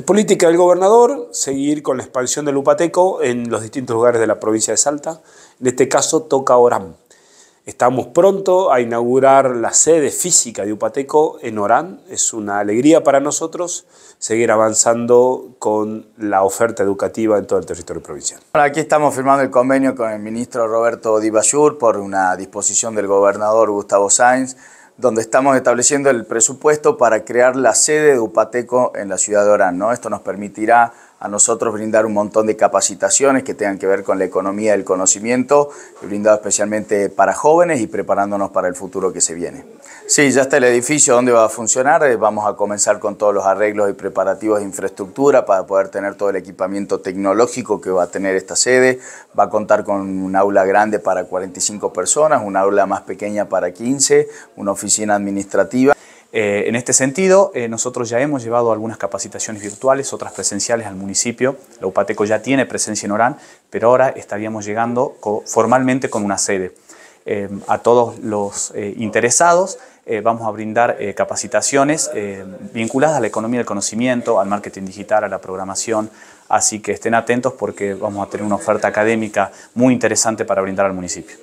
Es política del gobernador seguir con la expansión del Upateco en los distintos lugares de la provincia de Salta. En este caso toca Orán. Estamos pronto a inaugurar la sede física de Upateco en Orán. Es una alegría para nosotros seguir avanzando con la oferta educativa en todo el territorio provincial. aquí estamos firmando el convenio con el ministro Roberto Dibayur por una disposición del gobernador Gustavo Sáenz donde estamos estableciendo el presupuesto para crear la sede de Upateco en la ciudad de Orán. ¿no? Esto nos permitirá a nosotros brindar un montón de capacitaciones que tengan que ver con la economía del conocimiento, brindado especialmente para jóvenes y preparándonos para el futuro que se viene. Sí, ya está el edificio donde va a funcionar, eh, vamos a comenzar con todos los arreglos y preparativos de infraestructura para poder tener todo el equipamiento tecnológico que va a tener esta sede, va a contar con un aula grande para 45 personas, un aula más pequeña para 15, una oficina administrativa. Eh, en este sentido, eh, nosotros ya hemos llevado algunas capacitaciones virtuales, otras presenciales al municipio. La UPATECO ya tiene presencia en Orán, pero ahora estaríamos llegando formalmente con una sede. Eh, a todos los interesados vamos a brindar capacitaciones vinculadas a la economía del conocimiento, al marketing digital, a la programación. Así que estén atentos porque vamos a tener una oferta académica muy interesante para brindar al municipio.